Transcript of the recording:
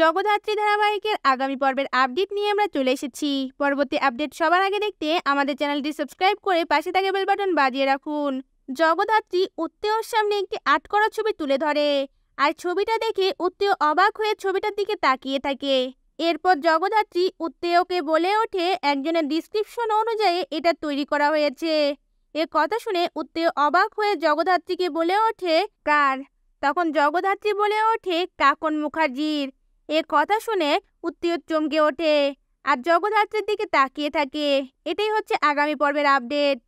জগদ্ধাত্রী ধারাবাহিকের আগামী পর্বের আপডেট নিয়ে আমরা চলে এসেছি পরবর্তী আপডেট সবার আগে দেখতে আমাদের চ্যানেলটি সাবস্ক্রাইব করে পাশে থাকা বেল বাটন বাজিয়ে রাখুন জগদ্ধাত্রী উত্তেয়র সামনে একটি আট করা ছবি তুলে ধরে আর ছবিটা দেখে উত্তেয় অবাক হয়ে ছবিটার দিকে তাকিয়ে থাকে এরপর জগদ্ধাত্রী উত্তেয়কে বলে ওঠে একজনের ডিসক্রিপশন অনুযায়ী এটা তৈরি করা হয়েছে এ কথা শুনে উত্তেয় অবাক হয়ে জগদ্ধাত্রীকে বলে ওঠে কার তখন জগদ্ধাত্রী বলে ওঠে কাকন মুখার্জির এ কথা শুনে উত্তীয় চমকে ওঠে আর জগদ্ধাত্রীর দিকে তাকিয়ে থাকে এটাই হচ্ছে আগামী পর্বের আপডেট